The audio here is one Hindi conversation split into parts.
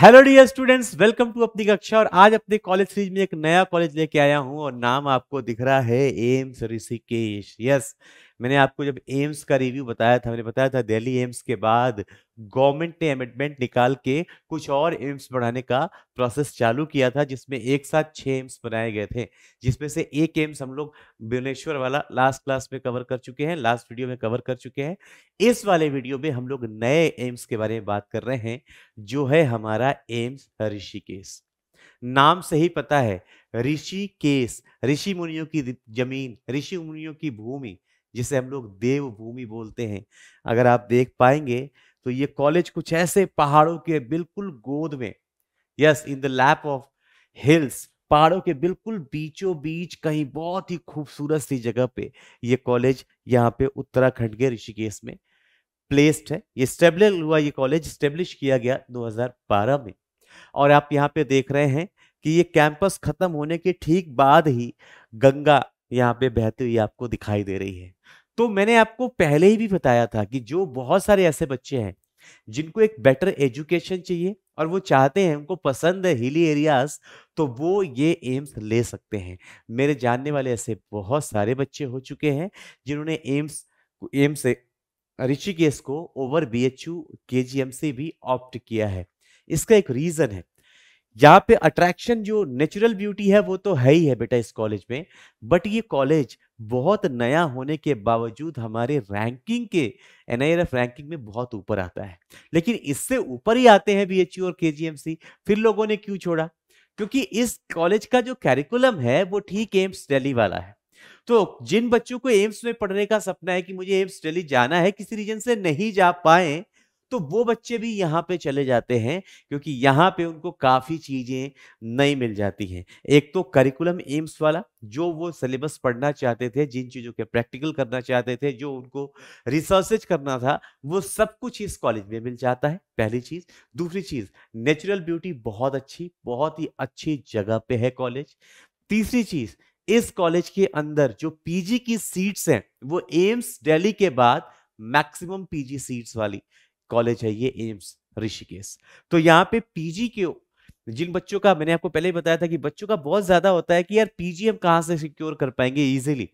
Hello dear students welcome to अपनी कक्षा और आज अपने कॉलेज सीरीज में एक नया कॉलेज लेके आया हूं और नाम आपको दिख रहा है एम्स ऋषिकेश यस मैंने आपको जब एम्स का रिव्यू बताया था मैंने बताया था दिल्ली एम्स के बाद गवर्नमेंट ने अमेंडमेंट निकाल के कुछ और एम्स बढ़ाने का प्रोसेस चालू किया था जिसमें एक साथ छः एम्स बनाए गए थे जिसमें से एक एम्स हम लोग भुवनेश्वर वाला लास्ट क्लास में कवर कर चुके हैं लास्ट वीडियो में कवर कर चुके हैं इस वाले वीडियो में हम लोग नए एम्स के बारे में बात कर रहे हैं जो है हमारा एम्स ऋषिकेश नाम से ही पता है ऋषि केस ऋषि मुनियों की जमीन ऋषि मुनियों की भूमि जिसे हम लोग देवभूमि बोलते हैं अगर आप देख पाएंगे तो ये कॉलेज कुछ ऐसे पहाड़ों के बिल्कुल गोद में yes in the lap of hills पहाड़ों के बिल्कुल बीचों बीच कहीं बहुत ही खूबसूरत सी जगह पे ये कॉलेज यहाँ पे उत्तराखंड के ऋषिकेश में प्लेस्ड है ये स्टेबल हुआ ये कॉलेज स्टेब्लिश किया गया 2012 में और आप यहाँ पे देख रहे हैं कि ये कैंपस खत्म होने के ठीक बाद ही गंगा यहाँ पे बहती हुई आपको दिखाई दे रही है तो मैंने आपको पहले ही भी बताया था कि जो बहुत सारे ऐसे बच्चे हैं जिनको एक बेटर एजुकेशन चाहिए और वो चाहते हैं उनको पसंद है हिली एरियाज तो वो ये एम्स ले सकते हैं मेरे जानने वाले ऐसे बहुत सारे बच्चे हो चुके हैं जिन्होंने एम्स एम्स ऋषिकेश को ओवर बी एच यू के जी एम से भी ऑप्ट किया है इसका एक रीज़न है यहाँ पे अट्रैक्शन जो नेचुरल ब्यूटी है वो तो है ही है बेटा इस कॉलेज में बट ये कॉलेज बहुत नया होने के बावजूद हमारे रैंकिंग के एन रैंकिंग में बहुत ऊपर आता है लेकिन इससे ऊपर ही आते हैं बी और के फिर लोगों ने क्यों छोड़ा क्योंकि इस कॉलेज का जो कैरिकुलम है वो ठीक एम्स डेली वाला है तो जिन बच्चों को एम्स में पढ़ने का सपना है कि मुझे एम्स डेली जाना है किसी रीजन से नहीं जा पाए तो वो बच्चे भी यहाँ पे चले जाते हैं क्योंकि यहाँ पे उनको काफ़ी चीज़ें नई मिल जाती हैं एक तो करिकुलम एम्स वाला जो वो सिलेबस पढ़ना चाहते थे जिन चीज़ों के प्रैक्टिकल करना चाहते थे जो उनको रिसर्च करना था वो सब कुछ इस कॉलेज में मिल जाता है पहली चीज़ दूसरी चीज़ नेचुरल ब्यूटी बहुत अच्छी बहुत ही अच्छी जगह पे है कॉलेज तीसरी चीज़ इस कॉलेज के अंदर जो पीजी की सीट्स हैं वो एम्स दिल्ली के बाद मैक्सिमम पीजी सीट्स वाली कॉलेज है ये एम्स ऋषिकेश तो यहाँ पे पीजी के जिन बच्चों का मैंने आपको पहले ही बताया था कि बच्चों का बहुत ज्यादा होता है कि यार पीजी हम कहाँ से सिक्योर कर पाएंगे इजीली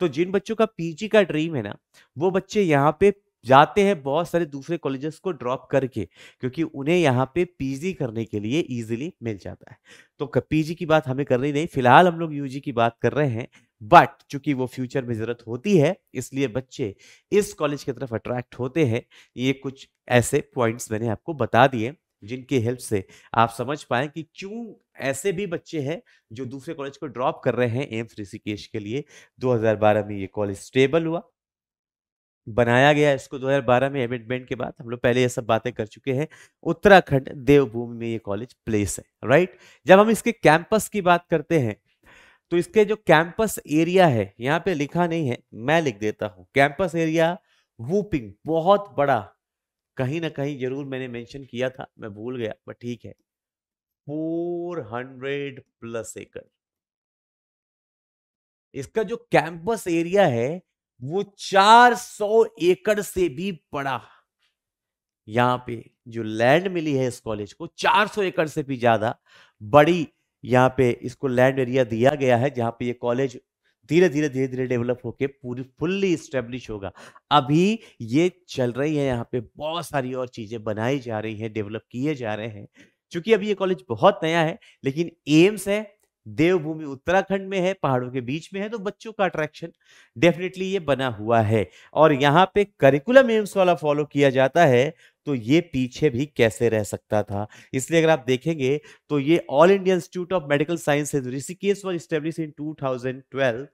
तो जिन बच्चों का पीजी का ड्रीम है ना वो बच्चे यहाँ पे जाते हैं बहुत सारे दूसरे कॉलेजेस को ड्रॉप करके क्योंकि उन्हें यहाँ पे पीजी करने के लिए इजीली मिल जाता है तो पीजी की बात हमें करनी नहीं फिलहाल हम लोग यूजी की बात कर रहे हैं बट चूंकि वो फ्यूचर में ज़रूरत होती है इसलिए बच्चे इस कॉलेज की तरफ अट्रैक्ट होते हैं ये कुछ ऐसे पॉइंट्स मैंने आपको बता दिए जिनकी हेल्प से आप समझ पाए कि क्यों ऐसे भी बच्चे हैं जो दूसरे कॉलेज को ड्रॉप कर रहे हैं एम्स ऋषिकेश के लिए 2012 में ये कॉलेज स्टेबल हुआ बनाया गया इसको 2012 में एमेंडमेंट के बाद हम लोग पहले ये सब बातें कर चुके हैं उत्तराखंड देवभूमि में ये कॉलेज प्लेस है राइट जब हम इसके कैंपस की बात करते हैं तो इसके जो कैंपस एरिया है यहाँ पे लिखा नहीं है मैं लिख देता हूँ कैंपस एरिया वूपिंग बहुत बड़ा कहीं ना कहीं जरूर मैंने मेंशन किया था मैं भूल गया बट ठीक है 400 प्लस एकड़ इसका जो कैंपस एरिया है वो 400 एकड़ से भी बड़ा यहां पे जो लैंड मिली है इस कॉलेज को 400 एकड़ से भी ज्यादा बड़ी यहाँ पे इसको लैंड एरिया दिया गया है जहाँ पे ये कॉलेज धीरे धीरे धीरे धीरे डेवलप होके पूरी फुल्ली इस्टेब्लिश होगा अभी ये चल रही है यहाँ पे बहुत सारी और चीज़ें बनाई जा रही हैं डेवलप किए जा रहे हैं चूंकि अभी ये कॉलेज बहुत नया है लेकिन एम्स है देवभूमि उत्तराखंड में है पहाड़ों के बीच में है तो बच्चों का अट्रैक्शन डेफिनेटली ये बना हुआ है और यहाँ पे करिकुलम एम्स वाला फॉलो किया जाता है तो ये पीछे भी कैसे रह सकता था इसलिए अगर आप देखेंगे तो ये All India Institute of Medical Science Rishikesh was establish in twelve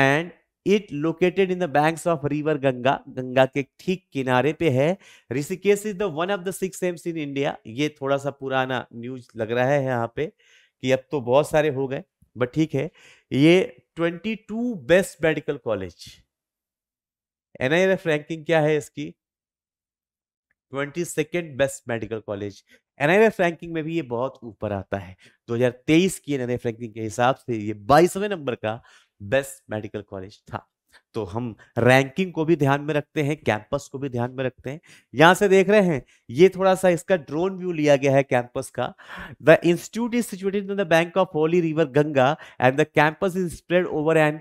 and it located in the banks of river Ganga Ganga के ठीक किनारे पे है Rishikesh is the one of the six AIIMS in India ये थोड़ा सा पुराना न्यूज लग रहा है यहाँ पे कि अब तो बहुत सारे हो गए बट ठीक है ये 22 best medical college NIF ranking क्या है इसकी twenty second best medical college N ranking में भी ये बहुत ऊपर आता है 2023 की एन रैंकिंग के हिसाब से ये बाईसवें नंबर का बेस्ट मेडिकल कॉलेज था तो हम रैंकिंग को भी ध्यान में रखते हैं कैंपस को भी ध्यान में रखते हैं यहां से देख रहे हैं ये थोड़ा सा इसका ड्रोन व्यू लिया गया है कैंपस का the institute is situated in the bank of holy river Ganga and the campus is spread over and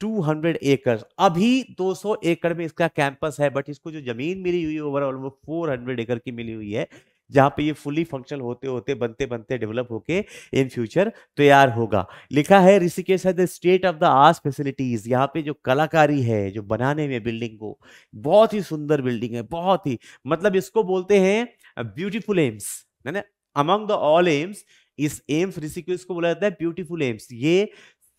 two hundred acres अभी दो सौ एकड़ में इसका कैंपस है बट इसको जो जमीन मिली हुई है ओवरऑल वो हंड्रेड एकड़ की मिली हुई है जहाँ पे ये फुली फंक्शनल होते होते बनते बनते डेवलप होके इन फ्यूचर तैयार होगा लिखा है Rishikesh the state of the art facilities यहाँ पे जो कलाकारी है जो बनाने में बिल्डिंग को बहुत ही सुंदर बिल्डिंग है बहुत ही मतलब इसको बोलते हैं ब्यूटीफुल एम्स है ना अमंग द ऑल एम्स इस एम्स ऋषिकेश को बोला जाता है ब्यूटीफुल एम्स ये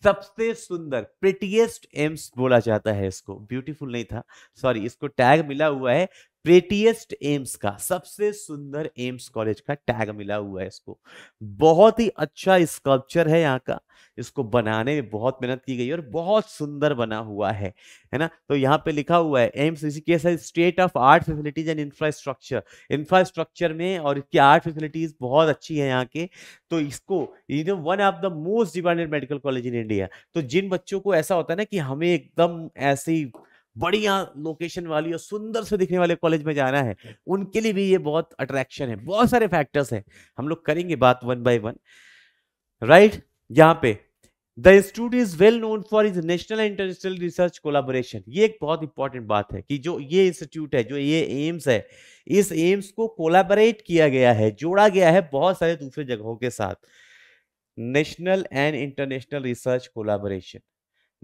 सबसे सुंदर प्रिटीएस्ट एम्स बोला जाता है इसको ब्यूटीफुल नहीं था सॉरी इसको टैग मिला हुआ है प्रेटिएस्ट एम्स का सबसे सुंदर एम्स कॉलेज का टैग मिला हुआ है इसको बहुत ही अच्छा स्कल्पचर है यहाँ का इसको बनाने में बहुत मेहनत की गई और बहुत सुंदर बना हुआ है है ना तो यहाँ पे लिखा हुआ है एम्स इसी केस है state of art facilities and infrastructure infrastructure में और इसकी आर्ट फैसिलिटीज बहुत अच्छी है यहाँ के तो इसको one of the most demanded medical college in India तो जिन बच्चों को ऐसा होता है ना कि हमें एकदम ऐसी बढ़िया लोकेशन वाली और सुंदर से दिखने वाले कॉलेज में जाना है उनके लिए भी ये बहुत अट्रैक्शन है बहुत सारे फैक्टर्स हैं हम लोग करेंगे बात वन बाय वन राइट यहाँ पे the institute is well known for is national and international research collaboration ये एक बहुत इंपॉर्टेंट बात है कि जो ये इंस्टीट्यूट है जो ये एम्स है इस एम्स को कोलाबोरेट किया गया है जोड़ा गया है बहुत सारे दूसरे जगहों के साथ national and international research collaboration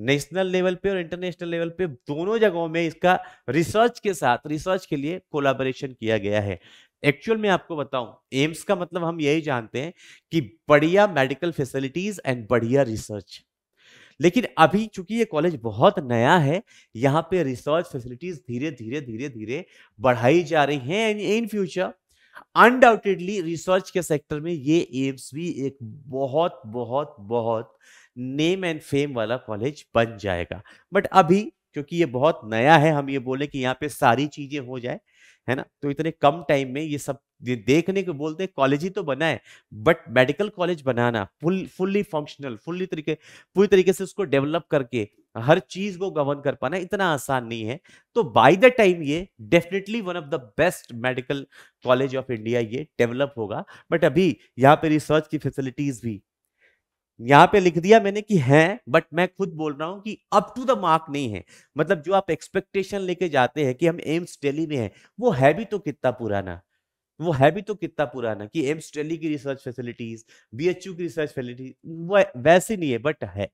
national level पे और इंटरनेशनल लेवल पे दोनों जगहों में इसका रिसर्च के साथ रिसर्च के लिए कोलाबोरेशन किया गया है एक्चुअल में आपको बताऊं एम्स का मतलब हम यही जानते हैं कि बढ़िया मेडिकल फैसिलिटीज एंड बढ़िया रिसर्च लेकिन अभी चूंकि ये कॉलेज बहुत नया है यहाँ पे रिसर्च फैसिलिटीज धीरे धीरे धीरे धीरे बढ़ाई जा रही हैं and in future undoubtedly research के सेक्टर में ये एम्स भी एक बहुत बहुत बहुत नेम एंड फेम वाला कॉलेज बन जाएगा बट अभी क्योंकि ये बहुत नया है हम ये बोले कि यहाँ पे सारी चीजें हो जाए है ना तो इतने कम टाइम में ये सब ये देखने को बोलते हैं कॉलेज ही तो बना है बट मेडिकल कॉलेज बनाना फुल फुल्ली फंक्शनल फुल्ली तरीके पूरी तरीके से उसको डेवलप करके हर चीज को गवर्न कर पाना इतना आसान नहीं है तो बाय द टाइम ये definitely one of the best medical college of India ये डेवलप होगा बट अभी यहाँ पे रिसर्च की फैसिलिटीज भी यहाँ पे लिख दिया मैंने कि है बट मैं खुद बोल रहा हूँ कि अप टू द मार्क नहीं है मतलब जो आप एक्सपेक्टेशन लेके जाते हैं कि हम एम्स डेली में है वो है भी तो कितना पुराना वो है भी तो कितना पुराना कि एम्स डेली की रिसर्च फैसिलिटीज बीएचयू की रिसर्च फैसिलिटीज वैसे नहीं है बट है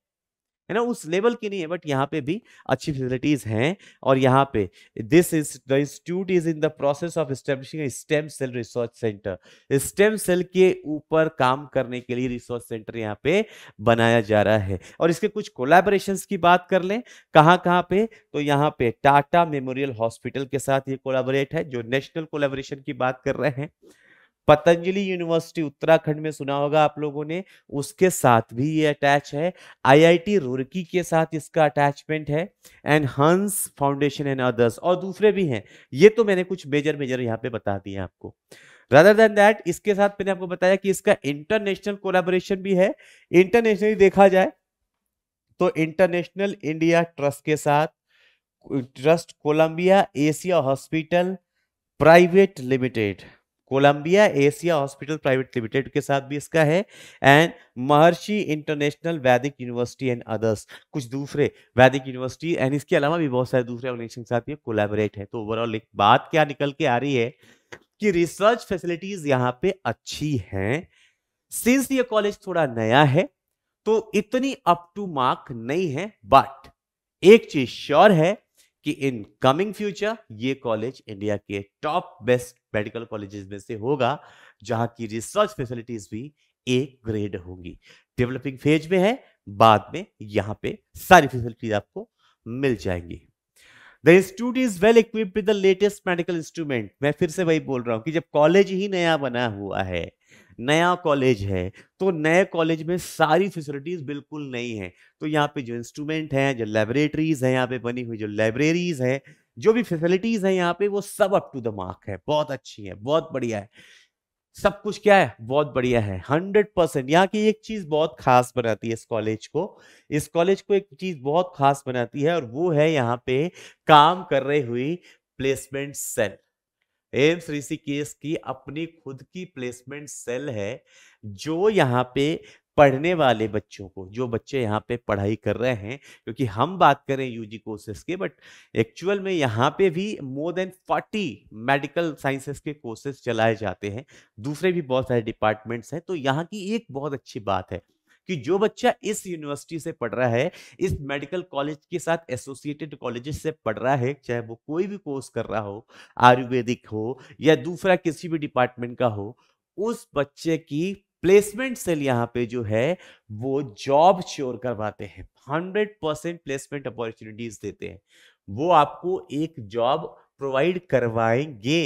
है ना उस लेवल की नहीं है बट यहाँ पे भी अच्छी फैसिलिटीज़ हैं और यहाँ पे this is the institute is in the process of establishing stem cell research centre stem cell के ऊपर काम करने के लिए रिसर्च सेंटर यहाँ पे बनाया जा रहा है और इसके कुछ कोलेबोरेशन की बात कर लें कहाँ कहाँ पे तो यहाँ पे टाटा मेमोरियल हॉस्पिटल के साथ ये कोलाबोरेट है जो नेशनल कोलेबोरेशन की बात कर रहे हैं पतंजलि यूनिवर्सिटी उत्तराखंड में सुना होगा आप लोगों ने उसके साथ भी ये अटैच है आईआईटी रुड़की के साथ इसका अटैचमेंट है एंड हंस फाउंडेशन एंड अदर्स और दूसरे भी हैं ये तो मैंने कुछ मेजर मेजर यहाँ पे बता दिए आपको रादर देन दैट इसके साथ मैंने आपको बताया कि इसका इंटरनेशनल कोलाबोरेशन भी है इंटरनेशनली देखा जाए तो इंटरनेशनल इंडिया ट्रस्ट के साथ trust Columbia Asia hospital private limited Columbia Asia hospital private limited के साथ भी इसका है एंड महर्षि इंटरनेशनल वैदिक यूनिवर्सिटी एंड अदर्स कुछ दूसरे वैदिक यूनिवर्सिटी एंड इसके अलावा भी बहुत सारे दूसरे ऑर्गेनाइजेशन के साथ ये कोलैबोरेट है तो ओवरऑल एक बात क्या निकल के आ रही है कि रिसर्च फैसिलिटीज यहाँ पे अच्छी हैं सिंस ये कॉलेज थोड़ा नया है तो इतनी अप टू मार्क नहीं है बट एक चीज श्योर है कि इन कमिंग फ्यूचर ये कॉलेज इंडिया के टॉप बेस्ट मेडिकल कॉलेजेस में से होगा जहां की रिसर्च फैसिलिटीज भी एक ग्रेड होंगी डेवलपिंग फेज में है बाद में यहां पे सारी फैसिलिटीज आपको मिल जाएंगी the institute is well equipped with the latest medical instrument मैं फिर से वही बोल रहा हूं कि जब कॉलेज ही नया बना हुआ है नया कॉलेज है तो नए कॉलेज में सारी फैसिलिटीज बिल्कुल नई हैं तो यहाँ पे जो इंस्ट्रूमेंट हैं जो लेबोरेटरीज हैं यहाँ पे बनी हुई जो लाइब्रेरीज हैं जो भी फैसिलिटीज है यहाँ पे वो सब अप टू द मार्क है बहुत अच्छी है बहुत बढ़िया है सब कुछ क्या है बहुत बढ़िया है हंड्रेड परसेंट यहाँ की एक चीज बहुत खास बनाती है इस कॉलेज को इस कॉलेज को एक चीज बहुत खास बनाती है और वो है यहाँ पे काम कर रही हुई प्लेसमेंट सेल एम्स ऋषिकेश की अपनी खुद की प्लेसमेंट सेल है जो यहाँ पे पढ़ने वाले बच्चों को जो बच्चे यहाँ पे पढ़ाई कर रहे हैं क्योंकि हम बात करें यूजी कोर्सेज के बट एक्चुअल में यहाँ पे भी more than forty medical sciences के कोर्सेज चलाए जाते हैं दूसरे भी बहुत सारे डिपार्टमेंट्स हैं तो यहाँ की एक बहुत अच्छी बात है कि जो बच्चा इस यूनिवर्सिटी से पढ़ रहा है इस मेडिकल कॉलेज के साथ एसोसिएटेड कॉलेजेस से पढ़ रहा है चाहे वो कोई भी कोर्स कर रहा हो आयुर्वेदिक हो या दूसरा किसी भी डिपार्टमेंट का हो उस बच्चे की प्लेसमेंट सेल यहाँ पे जो है वो जॉब श्योर करवाते हैं हंड्रेड परसेंट प्लेसमेंट अपॉर्चुनिटीज देते हैं वो आपको एक जॉब प्रोवाइड करवाएंगे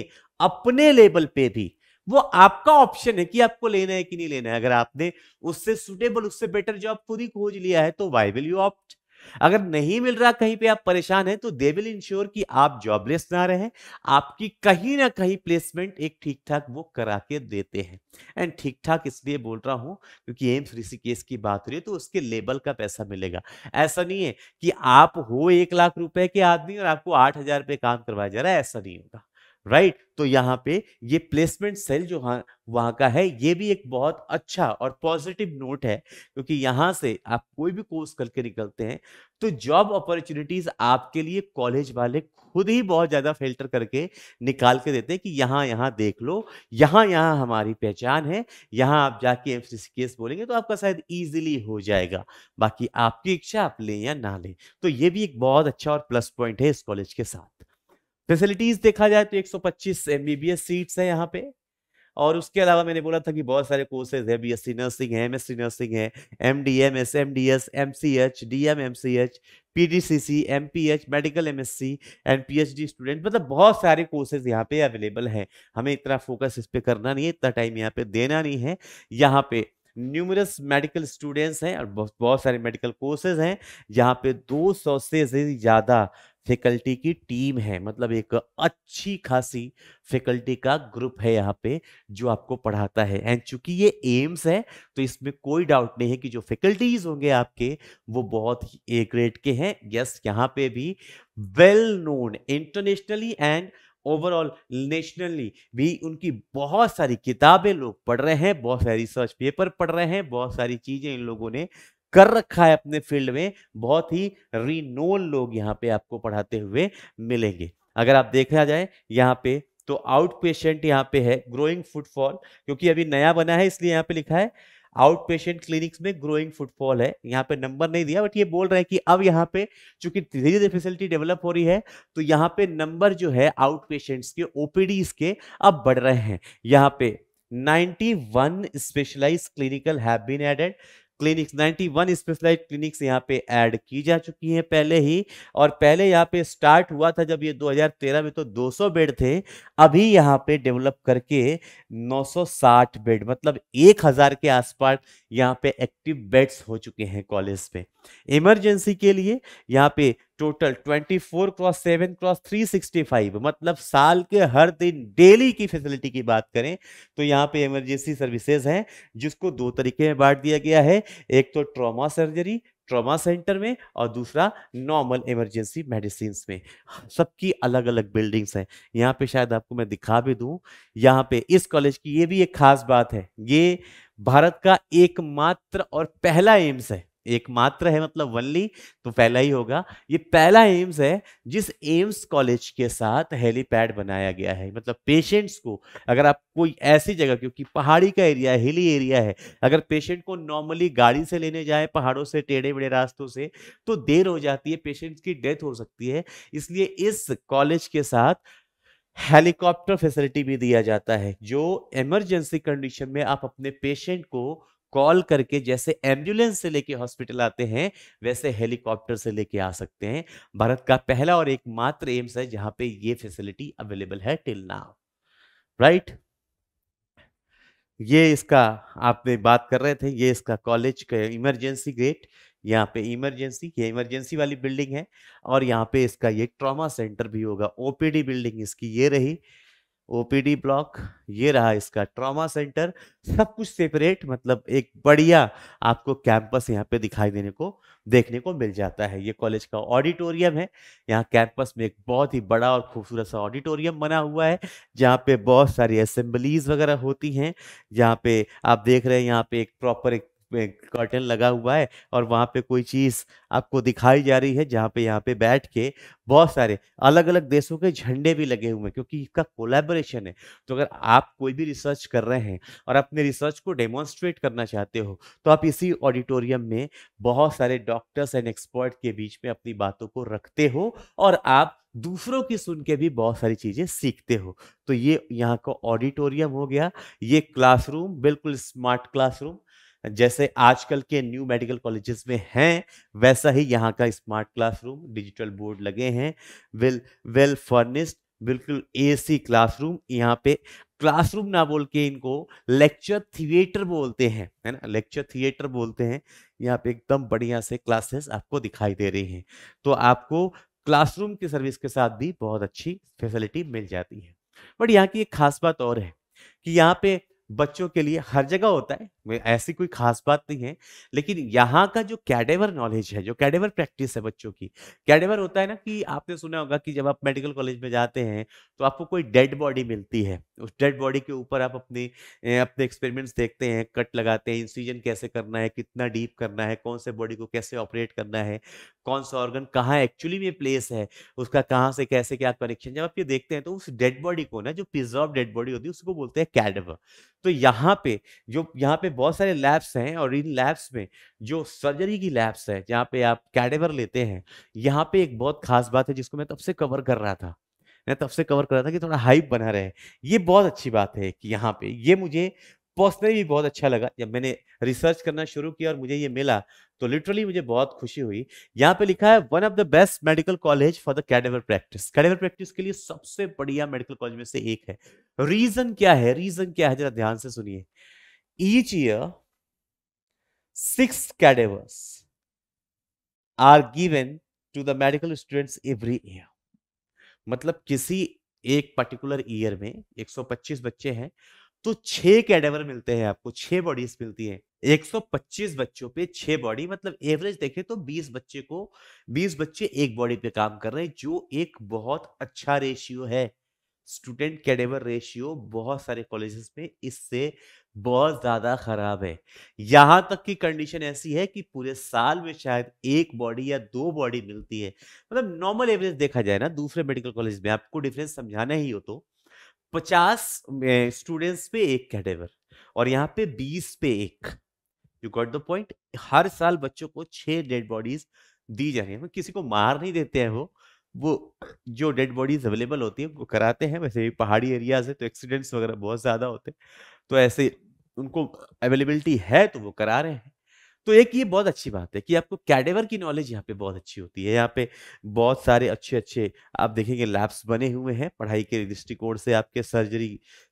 अपने लेवल पे भी वो आपका ऑप्शन है कि आपको लेना है कि नहीं लेना है अगर आपने उससे सुटेबल उससे बेटर जॉब खुद ही खोज लिया है तो वाई विल यू ऑप्ट अगर नहीं मिल रहा कहीं पे आप परेशान हैं तो दे विल इंश्योर कि आप जॉबलेस ना रहें आपकी कहीं ना कहीं प्लेसमेंट एक ठीक ठाक वो करा के देते हैं एंड ठीक ठाक इसलिए बोल रहा हूँ क्योंकि एम्स ऋषिकेश की बात हो रही है तो उसके लेबल का पैसा मिलेगा ऐसा नहीं है कि आप हो एक लाख रुपए के आदमी और आपको आठ हजार रुपये काम करवाया जा रहा है ऐसा नहीं होगा राइट तो यहाँ पे ये प्लेसमेंट सेल जो हाँ वहाँ का है ये भी एक बहुत अच्छा और पॉजिटिव नोट है क्योंकि यहाँ से आप कोई भी कोर्स करके निकलते हैं तो जॉब अपॉर्चुनिटीज आपके लिए कॉलेज वाले खुद ही बहुत ज़्यादा फिल्टर करके निकाल के देते हैं कि यहाँ यहाँ देख लो यहाँ यहाँ हमारी पहचान है यहाँ आप जाके एम केस बोलेंगे तो आपका शायद ईजिली हो जाएगा बाकी आपकी इच्छा आप लें या ना लें तो ये भी एक बहुत अच्छा और प्लस पॉइंट है इस कॉलेज के साथ फैसिलिटीज देखा जाए तो 125 एमबीबीएस सीट्स हैं यहाँ पे और उसके अलावा मैंने बोला था कि बहुत सारे कोर्सेज है बीएससी नर्सिंग है एमएससी नर्सिंग है M D M S M D S M C H D M M C H P D C C M P H medical M S C and P H D student मतलब बहुत सारे कोर्सेज यहाँ पे अवेलेबल हैं हमें इतना फोकस इस पर करना नहीं है इतना टाइम यहाँ पे देना नहीं है यहाँ पे न्यूमरस मेडिकल स्टूडेंट्स हैं और बहुत बहुत सारे मेडिकल कोर्सेज हैं जहाँ पे 200 से ज़्यादा फैकल्टी की टीम है मतलब एक अच्छी खासी फैकल्टी का ग्रुप है यहाँ पे जो आपको पढ़ाता है एंड चूंकि ये एम्स है तो इसमें कोई डाउट नहीं है कि जो फैकल्टीज होंगे आपके वो बहुत ही ए ग्रेड के हैं यस यहाँ पे भी well known internationally and overall nationally भी उनकी बहुत सारी किताबें लोग पढ़ रहे हैं बहुत सारी रिसर्च पेपर पढ़ रहे हैं बहुत सारी चीज़ें इन लोगों ने कर रखा है अपने फील्ड में बहुत ही रिनोल लोग यहाँ पे आपको पढ़ाते हुए मिलेंगे अगर आप देखा जाए यहाँ पे तो आउट पेशेंट यहाँ पे है ग्रोइंग फुटफॉल क्योंकि अभी नया बना है इसलिए यहाँ पे लिखा है आउट पेशेंट क्लिनिक्स में ग्रोइंग फुटफॉल है यहाँ पे नंबर नहीं दिया बट ये बोल रहे हैं कि अब यहाँ पे चूंकि धीरे धीरे फैसिलिटी डेवलप हो रही है तो यहाँ पे नंबर जो है आउट पेशेंट्स के ओपीडीज के अब बढ़ रहे हैं यहाँ पे 91 specialised clinical have been added clinics 91 one specialise clinics यहाँ पे ऐड की जा चुकी हैं पहले ही और पहले यहाँ पे स्टार्ट हुआ था जब ये 2013 में तो 200 बेड थे अभी यहाँ पे डेवलप करके 960 बेड मतलब 1000 के आसपास यहाँ पे एक्टिव बेड्स हो चुके हैं कॉलेज पे इमरजेंसी के लिए यहाँ पे total twenty four cross seven cross three sixty five मतलब साल के हर दिन डेली की फैसिलिटी की बात करें तो यहाँ पे इमरजेंसी सर्विसेज हैं जिसको दो तरीके में बांट दिया गया है एक तो ट्रॉमा सर्जरी ट्रॉमा सेंटर में और दूसरा नॉर्मल इमरजेंसी मेडिसिन में सबकी अलग अलग बिल्डिंग्स हैं यहाँ पे शायद आपको मैं दिखा भी दूँ यहाँ पे इस कॉलेज की ये भी एक खास बात है ये भारत का एकमात्र और पहला एम्स है एकमात्र है मतलब वनली तो पहला ही होगा ये पहला एम्स है जिस एम्स कॉलेज के साथ हेलीपैड बनाया गया है मतलब पेशेंट्स को अगर आप कोई ऐसी जगह क्योंकि पहाड़ी का एरिया हिली एरिया है अगर पेशेंट को नॉर्मली गाड़ी से लेने जाए पहाड़ों से टेढ़े मेढ़े रास्तों से तो देर हो जाती है पेशेंट्स की डेथ हो सकती है इसलिए इस कॉलेज के साथ हेलीकॉप्टर फैसिलिटी भी दिया जाता है जो इमरजेंसी कंडीशन में आप अपने पेशेंट को कॉल करके जैसे एम्बुलेंस से लेके हॉस्पिटल आते हैं वैसे हेलीकॉप्टर से लेके आ सकते हैं भारत का पहला और एकमात्र एम्स है जहां पे ये फैसिलिटी अवेलेबल है टिल नाउ राइट ये इसका आपने बात कर रहे थे ये इसका कॉलेज का इमरजेंसी गेट यहाँ पे इमरजेंसी ये इमरजेंसी वाली बिल्डिंग है और यहाँ पे इसका ये ट्रॉमा सेंटर भी होगा ओपीडी बिल्डिंग इसकी ये रही ओपीडी ब्लॉक ये रहा इसका ट्रॉमा सेंटर सब कुछ सेपरेट मतलब एक बढ़िया आपको कैंपस यहाँ पे दिखाई देने को देखने को मिल जाता है ये कॉलेज का ऑडिटोरियम है यहाँ कैंपस में एक बहुत ही बड़ा और खूबसूरत सा ऑडिटोरियम बना हुआ है जहाँ पे बहुत सारी असेंबलीज वगैरह होती हैं जहाँ पे आप देख रहे हैं यहाँ पे एक प्रॉपर एक कर्टन लगा हुआ है और वहाँ पे कोई चीज़ आपको दिखाई जा रही है जहाँ पे यहाँ पे बैठ के बहुत सारे अलग अलग देशों के झंडे भी लगे हुए हैं क्योंकि इसका कोलैबोरेशन है तो अगर आप कोई भी रिसर्च कर रहे हैं और अपने रिसर्च को डेमोन्स्ट्रेट करना चाहते हो तो आप इसी ऑडिटोरियम में बहुत सारे डॉक्टर्स एंड एक्सपर्ट के बीच में अपनी बातों को रखते हो और आप दूसरों की सुन के भी बहुत सारी चीज़ें सीखते हो तो ये यहाँ का ऑडिटोरियम हो गया ये क्लासरूम बिल्कुल स्मार्ट क्लासरूम जैसे आजकल के न्यू मेडिकल कॉलेजेस में हैं वैसा ही यहाँ का स्मार्ट क्लासरूम डिजिटल बोर्ड लगे हैं वेल वेल फर्निस्ड बिल्कुल एसी क्लासरूम यहाँ पे क्लासरूम ना बोल के इनको लेक्चर थिएटर बोलते हैं है ना लेक्चर थिएटर बोलते हैं यहाँ पे एकदम बढ़िया से क्लासेस आपको दिखाई दे रही हैं तो आपको क्लासरूम की सर्विस के साथ भी बहुत अच्छी फैसिलिटी मिल जाती है बट यहाँ की एक खास बात और है कि यहाँ पे बच्चों के लिए हर जगह होता है में ऐसी कोई खास बात नहीं है लेकिन यहाँ का जो कैडेवर नॉलेज है जो कैडेवर प्रैक्टिस है बच्चों की कैडेवर होता है ना कि आपने सुना होगा कि जब आप मेडिकल कॉलेज में जाते हैं तो आपको कोई डेड बॉडी मिलती है उस डेड बॉडी के ऊपर आप अपने अपने एक्सपेरिमेंट्स देखते हैं कट लगाते हैं इंसिजन कैसे करना है कितना डीप करना है कौन से बॉडी को कैसे ऑपरेट करना है कौन सा ऑर्गन कहाँ एक्चुअली में प्लेस है उसका कहाँ से कैसे क्या कनेक्शन जब आप ये देखते हैं तो उस डेड बॉडी को ना जो प्रिजर्व डेड बॉडी होती है उसको बोलते हैं कैडेवर तो यहाँ पे जो यहाँ पे बहुत सारे लैब्स हैं और इन लैब्स में जो सर्जरी की लैब्स है जहाँ पे आप कैडेवर लेते हैं यहाँ पे एक बहुत खास बात है जिसको मैं तब से कवर कर रहा था मैं तब से कवर कर रहा था कि थोड़ा हाइप बना रहे ये बहुत अच्छी बात है कि यहाँ पे ये मुझे पर्सनली भी बहुत अच्छा लगा जब मैंने रिसर्च करना शुरू किया और मुझे ये मिला तो लिटरली मुझे बहुत खुशी हुई यहाँ पे लिखा है one of the best medical college for the cadaver practice cadaver practice के लिए सबसे बढ़िया मेडिकल कॉलेज में से एक है रीजन क्या है रीजन क्या है जरा ध्यान से सुनिए each year, six cadavers are given to the medical students every year. मतलब किसी एक पर्टिकुलर ईयर में 125 बच्चे हैं तो छह कैडेवर मिलते हैं आपको छह बॉडीज मिलती है 125 बच्चों पे छह बॉडी मतलब एवरेज देखें तो 20 बच्चे को 20 बच्चे एक बॉडी पे काम कर रहे हैं जो एक बहुत अच्छा रेशियो है स्टूडेंट कैडेवर रेशियो बहुत सारे कॉलेजेस में इससे बहुत ज़्यादा ख़राब है यहां तक की कंडीशन ऐसी है कि पूरे साल में शायद एक बॉडी या दो बॉडी मिलती है मतलब नॉर्मल एवरेज देखा जाए ना दूसरे मेडिकल कॉलेज में आपको डिफरेंस समझाना ही हो तो पचास स्टूडेंट्स पे एक कैडेवर और यहाँ पे बीस पे एक यू गॉट द पॉइंट हर साल बच्चों को छह डेड बॉडीज दी जा रही है किसी को मार नहीं देते हैं वो वो जो डेड बॉडीज अवेलेबल होती है वो कराते हैं वैसे पहाड़ी एरियाज है तो एक्सीडेंट्स वगैरह बहुत ज़्यादा होते हैं तो ऐसे उनको अवेलेबिलिटी है तो वो करा रहे हैं तो एक ये बहुत अच्छी बात है कि आपको कैडेवर की नॉलेज यहाँ पे बहुत अच्छी होती है यहाँ पे बहुत सारे अच्छे अच्छे आप देखेंगे लैब्स बने हुए हैं पढ़ाई के दृष्टिकोण से आपके सर्जरी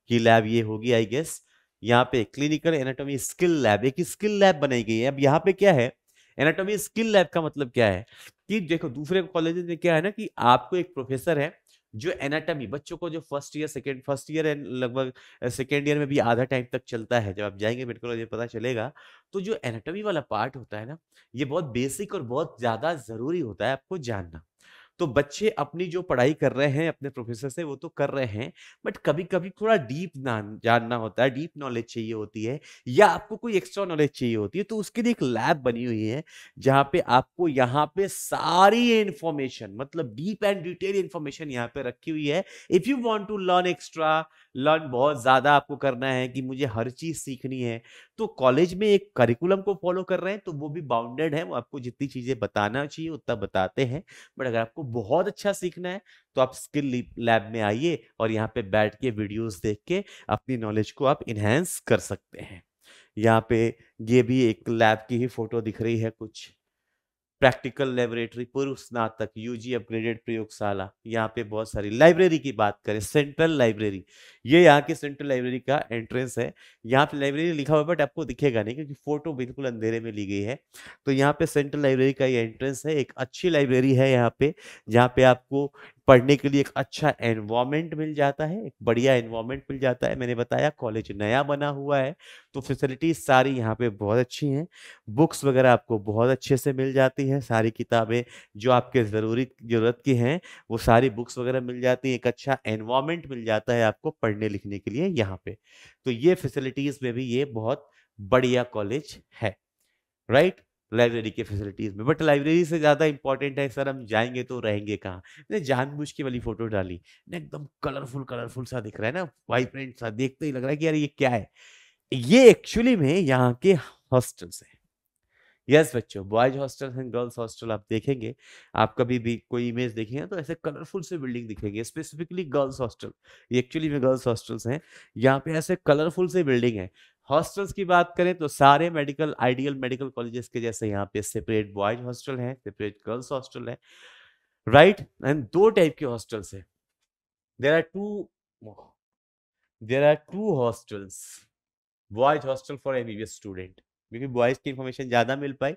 की लैब ये होगी आई गेस यहाँ पे क्लिनिकल एनाटॉमी स्किल लैब एक स्किल लैब बनाई गई है अब यहाँ पे क्या है एनाटॉमी स्किल लैब का मतलब क्या है कि देखो दूसरे कॉलेज में क्या है ना कि आपको एक प्रोफेसर है जो एनाटॉमी बच्चों को जो first year second first year and लगभग सेकेंड ईयर में भी आधा टाइम तक चलता है जब आप जाएंगे मेडिकोलॉजी पता चलेगा तो जो एनाटॉमी वाला पार्ट होता है ना ये बहुत बेसिक और बहुत ज़्यादा ज़रूरी होता है आपको जानना तो बच्चे अपनी जो पढ़ाई कर रहे हैं अपने प्रोफेसर से वो तो कर रहे हैं बट कभी कभी थोड़ा डीप जानना होता है डीप नॉलेज चाहिए होती है या आपको कोई एक्स्ट्रा नॉलेज चाहिए होती है तो उसके लिए एक लैब बनी हुई है जहाँ पे आपको यहाँ पे सारी इंफॉर्मेशन मतलब डीप एंड डिटेल इंफॉर्मेशन यहाँ पे रखी हुई है if you want to learn extra learn बहुत ज़्यादा आपको करना है कि मुझे हर चीज़ सीखनी है तो कॉलेज में एक करिकुलम को फॉलो कर रहे हैं तो वो भी बाउंडेड है वो आपको जितनी चीज़ें बताना चाहिए उतना बताते हैं बट अगर आपको बहुत अच्छा सीखना है तो आप स्किल लैब में आइए और यहाँ पे बैठ के वीडियोस देख के अपनी नॉलेज को आप इन्हेंस कर सकते हैं यहाँ पे ये भी एक लैब की ही फोटो दिख रही है कुछ प्रैक्टिकल लेबोरेटरी पूर्व स्नातक यू जी अपग्रेडेड प्रयोगशाला यहाँ पे बहुत सारी लाइब्रेरी की बात करें सेंट्रल लाइब्रेरी ये यहाँ की सेंट्रल लाइब्रेरी का एंट्रेंस है यहाँ पे लाइब्रेरी लिखा हुआ है बट आपको दिखेगा नहीं क्योंकि फोटो बिल्कुल अंधेरे में ली गई है तो यहाँ पे सेंट्रल लाइब्रेरी का ये एंट्रेंस है एक अच्छी लाइब्रेरी है यहाँ पे जहाँ पे आपको पढ़ने के लिए एक अच्छा एनवायरमेंट मिल जाता है एक बढ़िया एनवायरमेंट मिल जाता है मैंने बताया कॉलेज नया बना हुआ है तो फैसिलिटीज़ सारी यहाँ पे बहुत अच्छी हैं बुक्स वगैरह आपको बहुत अच्छे से मिल जाती हैं सारी किताबें जो आपके ज़रूरी ज़रूरत की हैं वो सारी बुक्स वगैरह मिल जाती हैं एक अच्छा एनवायरमेंट मिल जाता है आपको पढ़ने लिखने के लिए यहाँ पर तो ये फैसिलिटीज़ में भी ये बहुत बढ़िया कॉलेज है राइट right? लाइब्रेरी के फैसिलिटीज़ में बट लाइब्रेरी से ज़्यादा इंपॉर्टेंट है सर हम जाएंगे तो रहेंगे कहाँ मैंने जानबूझ के वाली फ़ोटो डाली ना एकदम कलरफुल कलरफुल सा दिख रहा है ना वाइब्रेंट सा देखते ही लग रहा है कि यार ये क्या है ये एक्चुअली में यहाँ के हॉस्टल्स हैं यस yes, बच्चों boys hostel and girls hostel आप देखेंगे आप कभी भी कोई इमेज देखेंगे तो ऐसे कलरफुल से बिल्डिंग दिखेंगे स्पेसिफिकली गर्ल्स हॉस्टल ये एक्चुअली में गर्ल्स हॉस्टल्स हैं यहाँ पे ऐसे कलरफुल से बिल्डिंग है हॉस्टल्स की बात करें तो सारे मेडिकल आइडियल मेडिकल कॉलेजेस के जैसे यहाँ पे सेपरेट बॉयज हॉस्टल है सेपरेट गर्ल्स हॉस्टल है राइट एंड दो टाइप के हॉस्टल्स है there are two there are two hostels boys hostel for M student क्योंकि बॉयज की इन्फॉर्मेशन ज्यादा मिल पाई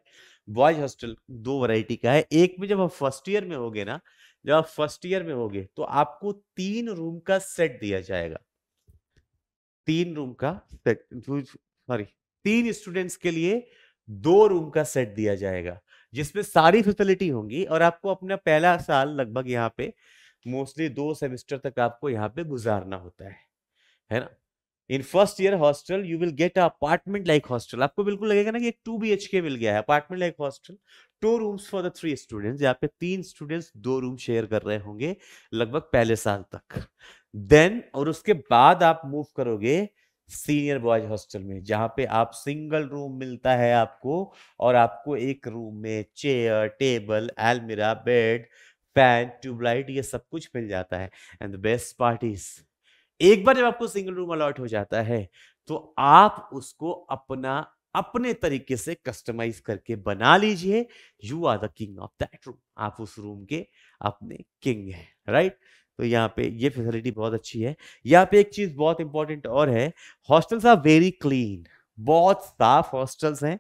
बॉयज हॉस्टल दो वराइटी का है एक में जब आप फर्स्ट ईयर में गए ना जब आप फर्स्ट ईयर में गए तो आपको तीन रूम का सेट दिया जाएगा तीन रूम का सेट सॉरी तीन स्टूडेंट्स के लिए दो रूम का सेट दिया जाएगा जिसमें सारी फैसिलिटी होंगी और आपको अपना पहला साल लगभग यहाँ पे मोस्टली दो सेमेस्टर तक आपको यहाँ पे गुजारना होता है है ना in first year hostel you will get apartment like hostel आपको बिल्कुल लगेगा ना कि एक टू बी एच के मिल गया है apartment like hostel two rooms for the three students यहाँ पे तीन स्टूडेंट्स दो रूम शेयर कर रहे होंगे लगभग पहले साल तक देन और उसके बाद आप मूव करोगे सीनियर बॉयज हॉस्टल में जहां पे आप सिंगल रूम मिलता है आपको और आपको एक रूम में चेयर टेबल एलमिरा बेड फैन ट्यूबलाइट ये सब कुछ मिल जाता है and the best part is एक बार जब आपको सिंगल रूम अलॉट हो जाता है तो आप उसको अपना अपने तरीके से कस्टमाइज करके बना लीजिए you are the king of that room आप उस रूम के अपने किंग हैं राइट तो यहाँ पे ये फैसिलिटी बहुत अच्छी है यहाँ पे एक चीज़ बहुत इंपॉर्टेंट और है हॉस्टल्स आर वेरी क्लीन बहुत साफ हॉस्टल्स हैं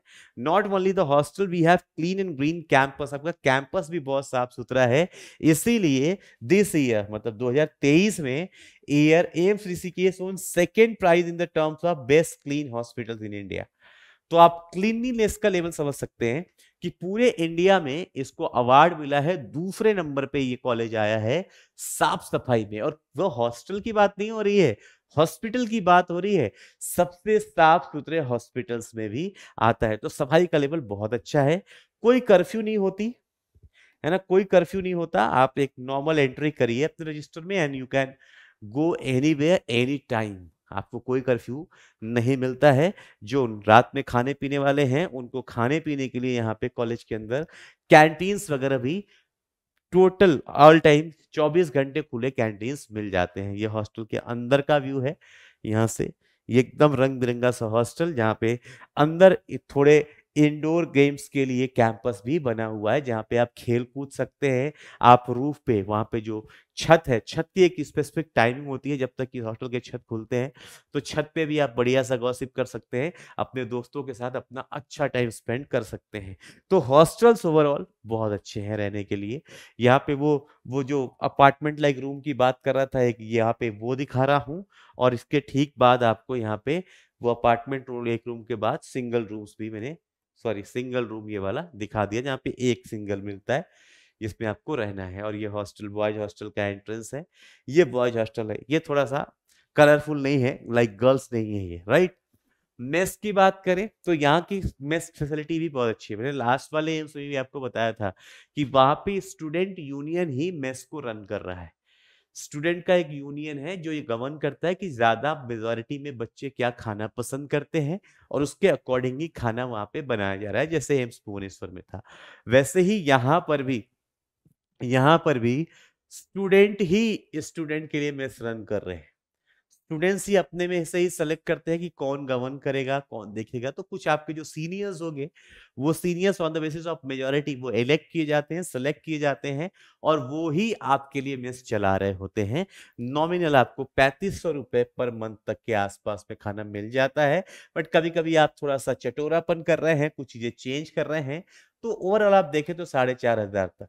not only the hostel we have clean and green campus आपका कैंपस भी बहुत साफ सुथरा है इसीलिए दिस ईयर मतलब 2023 में year AIIMS Rishikesh won second prize in the terms of best clean hospitals in India तो आप क्लीनलीनेस का लेवल समझ सकते हैं कि पूरे इंडिया में इसको अवार्ड मिला है दूसरे नंबर पे ये कॉलेज आया है साफ सफाई में और वो हॉस्टल की बात नहीं हो रही है हॉस्पिटल की बात हो रही है सबसे साफ सुथरे हॉस्पिटल्स में भी आता है तो सफाई का लेवल बहुत अच्छा है कोई कर्फ्यू नहीं होती है ना कोई कर्फ्यू नहीं होता आप एक नॉर्मल एंट्री करिए अपने रजिस्टर में and you can go anywhere any time आपको कोई कर्फ्यू नहीं मिलता है जो रात में खाने पीने वाले हैं उनको खाने पीने के लिए यहाँ पे कॉलेज के अंदर कैंटीन्स वगैरह भी टोटल ऑल टाइम 24 घंटे खुले कैंटीन्स मिल जाते हैं ये हॉस्टल के अंदर का व्यू है यहाँ से एकदम रंग बिरंगा सा हॉस्टल जहाँ पे अंदर थोड़े इंडोर गेम्स के लिए कैंपस भी बना हुआ है जहाँ पे आप खेल कूद सकते हैं आप रूफ पे वहाँ पे जो छत है छत की एक स्पेसिफिक टाइमिंग होती है जब तक कि हॉस्टल के छत खुलते हैं तो छत पे भी आप बढ़िया सा गॉसिप कर सकते हैं अपने दोस्तों के साथ अपना अच्छा टाइम स्पेंड कर सकते हैं तो हॉस्टल्स ओवरऑल बहुत अच्छे हैं रहने के लिए यहाँ पे वो वो जो अपार्टमेंट लाइक रूम की बात कर रहा था एक यहाँ पे वो दिखा रहा हूँ और इसके ठीक बाद आपको यहाँ पे वो अपार्टमेंट रूम एक रूम के बाद सिंगल रूम्स भी मैंने सॉरी सिंगल रूम ये वाला दिखा दिया जहाँ पे एक सिंगल मिलता है जिसमें आपको रहना है और ये हॉस्टल बॉयज हॉस्टल का एंट्रेंस है ये बॉयज हॉस्टल है ये थोड़ा सा कलरफुल नहीं है लाइक गर्ल्स नहीं है ये राइट मेस की बात करें तो यहाँ की मेस फैसिलिटी भी बहुत अच्छी है मैंने लास्ट वाले एम्स में भी आपको बताया था कि वहां पे स्टूडेंट यूनियन ही मेस को रन कर रहा है स्टूडेंट का एक यूनियन है जो ये गवर्न करता है कि ज़्यादा मेजोरिटी में बच्चे क्या खाना पसंद करते हैं और उसके अकॉर्डिंगली खाना वहां पे बनाया जा रहा है जैसे एम्स भुवनेश्वर में था वैसे ही यहाँ पर भी यहाँ पर भी स्टूडेंट ही स्टूडेंट के लिए मेस रन कर रहे हैं स्टूडेंट्स ही अपने में से ही सेलेक्ट करते हैं कि कौन गवर्न करेगा कौन देखेगा तो कुछ आपके जो सीनियर्स होंगे वो seniors on the basis of majority वो इलेक्ट किए जाते हैं सेलेक्ट किए जाते हैं और वो ही आपके लिए मेस चला रहे होते हैं नॉमिनल आपको पैंतीस सौ रुपये पर मंथ तक के आसपास में खाना मिल जाता है बट कभी कभी आप थोड़ा सा चटोरापन कर रहे हैं कुछ चीज़ें चेंज कर रहे हैं तो ओवरऑल आप देखें तो साढ़े चार हज़ार तक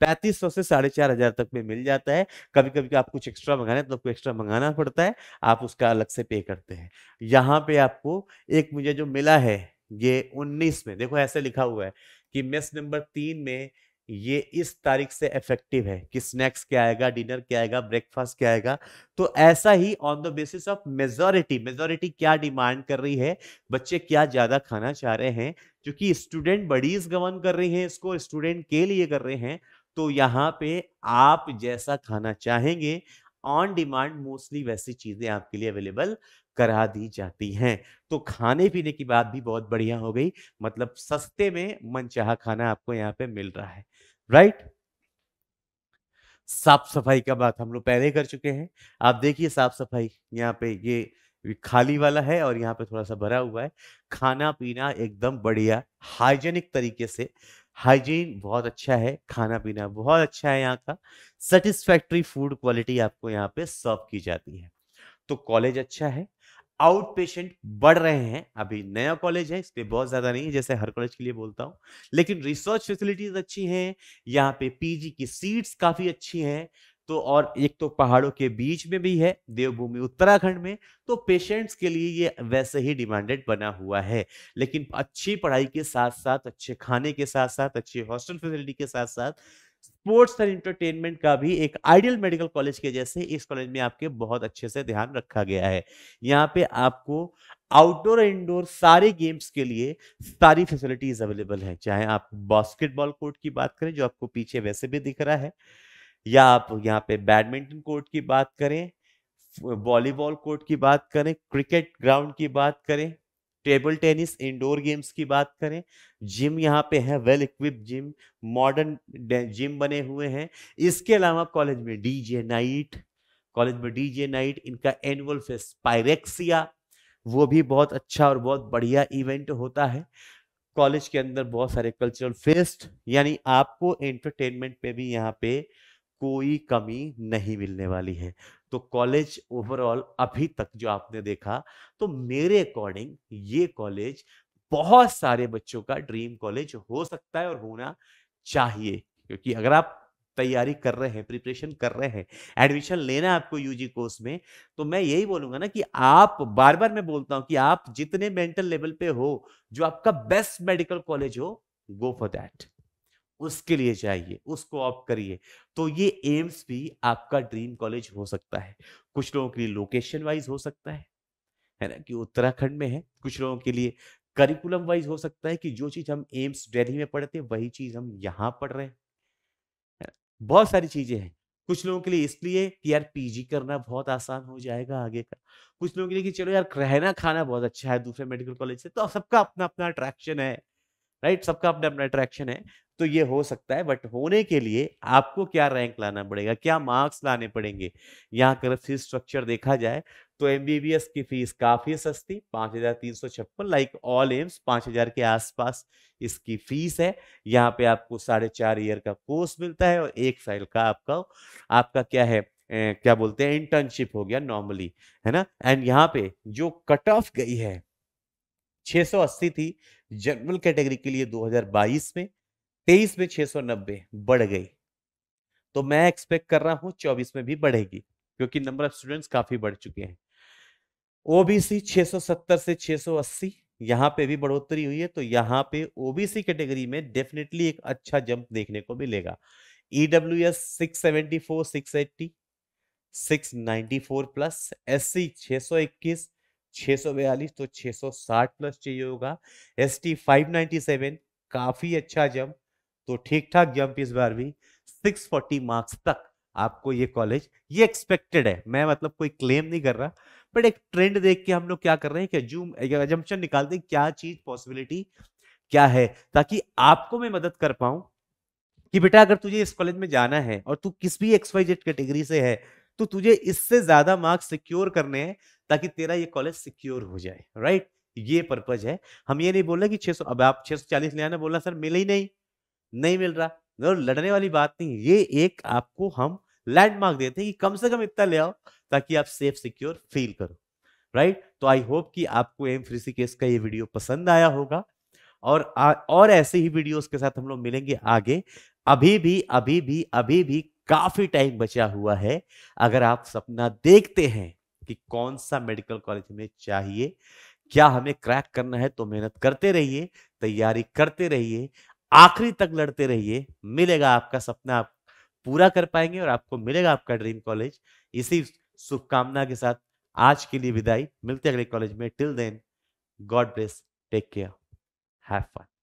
पैंतीस सौ से साढ़े चार हजार तक में मिल जाता है कभी कभी आप कुछ एक्स्ट्रा मंगाने तो आपको एक्स्ट्रा मंगाना पड़ता है आप उसका अलग से पे करते हैं यहाँ पे आपको एक मुझे जो मिला है ये उन्नीस में देखो ऐसे लिखा हुआ है कि मेस नंबर तीन में ये इस तारीख से इफेक्टिव है कि स्नैक्स क्या आएगा डिनर क्या आएगा ब्रेकफास्ट क्या आएगा तो ऐसा ही on the basis of majority majority क्या डिमांड कर रही है बच्चे क्या ज़्यादा खाना चाह रहे हैं क्योंकि स्टूडेंट बडीज गवर्न कर रही हैं इसको स्टूडेंट के लिए कर रहे हैं तो यहाँ पे आप जैसा खाना चाहेंगे ऑन डिमांड मोस्टली वैसी चीज़ें आपके लिए अवेलेबल करा दी जाती हैं तो खाने पीने की बात भी बहुत बढ़िया हो गई मतलब सस्ते में मनचाहा खाना आपको यहाँ पे मिल रहा है राइट साफ सफाई का बात हम लोग पहले कर चुके हैं आप देखिए साफ सफाई यहाँ पे ये खाली वाला है और यहाँ पे थोड़ा सा भरा हुआ है खाना पीना एकदम बढ़िया हाइजेनिक तरीके से हाइजीन बहुत अच्छा है खाना पीना बहुत अच्छा है यहाँ का सेटिस्फैक्ट्री फूड क्वालिटी आपको यहाँ पे सर्व की जाती है तो कॉलेज अच्छा है आउट पेशेंट बढ़ रहे हैं अभी नया कॉलेज है इसलिए बहुत ज़्यादा नहीं है जैसे हर कॉलेज के लिए बोलता हूँ लेकिन रिसर्च फैसिलिटीज़ अच्छी हैं यहाँ पे पीजी की सीट्स काफ़ी अच्छी हैं तो और एक तो पहाड़ों के बीच में भी है देवभूमि उत्तराखंड में तो पेशेंट्स के लिए ये वैसे ही डिमांडेड बना हुआ है लेकिन अच्छी पढ़ाई के साथ साथ अच्छे खाने के साथ साथ अच्छी हॉस्टल फैसिलिटी के साथ साथ स्पोर्ट्स एंड एंटरटेनमेंट का भी एक आइडियल मेडिकल कॉलेज के जैसे इस कॉलेज में आपके बहुत अच्छे से ध्यान रखा गया है यहाँ पे आपको आउटडोर और इंडोर सारे गेम्स के लिए सारी फैसिलिटीज अवेलेबल है चाहे आप बास्केटबॉल कोर्ट की बात करें जो आपको पीछे वैसे भी दिख रहा है या आप यहाँ पे बैडमिंटन कोर्ट की बात करें वॉलीबॉल कोर्ट की बात करें क्रिकेट ग्राउंड की बात करें टेबल टेनिस इंडोर गेम्स की बात करें जिम यहाँ पे है well equipped gym modern gym बने हुए हैं इसके अलावा कॉलेज में डीजे नाइट कॉलेज में डीजे नाइट इनका एनुअल फेस्ट पायरेक्सिया वो भी बहुत अच्छा और बहुत बढ़िया इवेंट होता है कॉलेज के अंदर बहुत सारे कल्चरल फेस्ट यानी आपको एंटरटेनमेंट पे भी यहाँ पे कोई कमी नहीं मिलने वाली है तो कॉलेज ओवरऑल अभी तक जो आपने देखा तो मेरे अकॉर्डिंग ये कॉलेज बहुत सारे बच्चों का ड्रीम कॉलेज हो सकता है और होना चाहिए क्योंकि अगर आप तैयारी कर रहे हैं प्रिपरेशन कर रहे हैं एडमिशन लेना है आपको यूजी कोर्स में तो मैं यही बोलूंगा ना कि आप बार बार मैं बोलता हूं कि आप जितने मेंटल लेवल पे हो जो आपका बेस्ट मेडिकल कॉलेज हो गो फॉर दैट उसके लिए चाहिए उसको आप करिए तो ये एम्स भी आपका ड्रीम कॉलेज हो सकता है कुछ लोगों के लिए लोकेशन वाइज हो सकता है है ना कि उत्तराखंड में है कुछ लोगों के लिए करिकुलम वाइज हो सकता है कि जो चीज़ हम एम्स दिल्ली में पढ़ते हैं वही चीज़ हम यहाँ पढ़ रहे हैं बहुत सारी चीज़ें हैं कुछ लोगों के लिए इसलिए कि यार पीजी करना बहुत आसान हो जाएगा आगे का कुछ लोगों के लिए कि चलो यार रहना खाना बहुत अच्छा है दूसरे मेडिकल कॉलेज से तो सबका अपना अपना अट्रैक्शन है राइट सबका अपना अपना अट्रैक्शन है तो ये हो सकता है बट होने के लिए आपको क्या रैंक लाना पड़ेगा क्या मार्क्स लाने पड़ेंगे यहाँ अगर फीस स्ट्रक्चर देखा जाए तो एम की फीस काफ़ी सस्ती पाँच हज़ार तीन सौ छप्पन लाइक ऑल एम्स पाँच हज़ार के आसपास इसकी फीस है यहाँ पे आपको साढ़े चार ईयर का कोर्स मिलता है और एक साल का आपका आपका क्या है ए, क्या बोलते हैं इंटर्नशिप हो गया नॉर्मली है ना एंड यहाँ पे जो कट ऑफ गई है 680 थी जनरल कैटेगरी के लिए 2022 में 23 में 690 बढ़ गई तो मैं एक्सपेक्ट कर रहा हूं 24 में भी बढ़ेगी क्योंकि नंबर ऑफ स्टूडेंट्स काफी बढ़ चुके हैं ओबीसी 670 से 680 यहां पे भी बढ़ोतरी हुई है तो यहां पे ओबीसी कैटेगरी में डेफिनेटली एक अच्छा जंप देखने को मिलेगा EW S six seventy four six plus S C 642 तो 660 प्लस चाहिए होगा एस टी काफी अच्छा जंप तो ठीक ठाक जंप इस बार भी 640 मार्क्स तक आपको ये कॉलेज ये एक्सपेक्टेड है मैं मतलब कोई क्लेम नहीं कर रहा बट एक ट्रेंड देख के हम लोग क्या कर रहे हैं कि जूम एजम्पन निकालते हैं क्या चीज पॉसिबिलिटी क्या है ताकि आपको मैं मदद कर पाऊं कि बेटा अगर तुझे इस कॉलेज में जाना है और तू किस भी एक्स जेड कैटेगरी से है तो तुझे इससे ज्यादा मार्क्स सिक्योर करने हैं ताकि तेरा ये कॉलेज सिक्योर हो जाए राइट ये पर्पज है हम ये नहीं बोल रहे कि छह अब आप चालीस ले आना बोलना सर मिले ही नहीं नहीं मिल रहा तो लड़ने वाली बात नहीं ये एक आपको हम लैंडमार्क देते हैं कि कम से कम इतना ले आओ ताकि आप सेफ सिक्योर फील करो राइट तो आई होप कि आपको एम फ्री केस का ये वीडियो पसंद आया होगा और आ, और ऐसे ही वीडियोस के साथ हम लोग मिलेंगे आगे अभी भी अभी भी अभी भी काफी टाइम बचा हुआ है अगर आप सपना देखते हैं कि कौन सा मेडिकल कॉलेज हमें चाहिए क्या हमें क्रैक करना है तो मेहनत करते रहिए तैयारी करते रहिए आखिरी तक लड़ते रहिए मिलेगा आपका सपना आप पूरा कर पाएंगे और आपको मिलेगा आपका ड्रीम कॉलेज इसी शुभकामना के साथ आज के लिए विदाई मिलते अगले कॉलेज में till then God bless take care have fun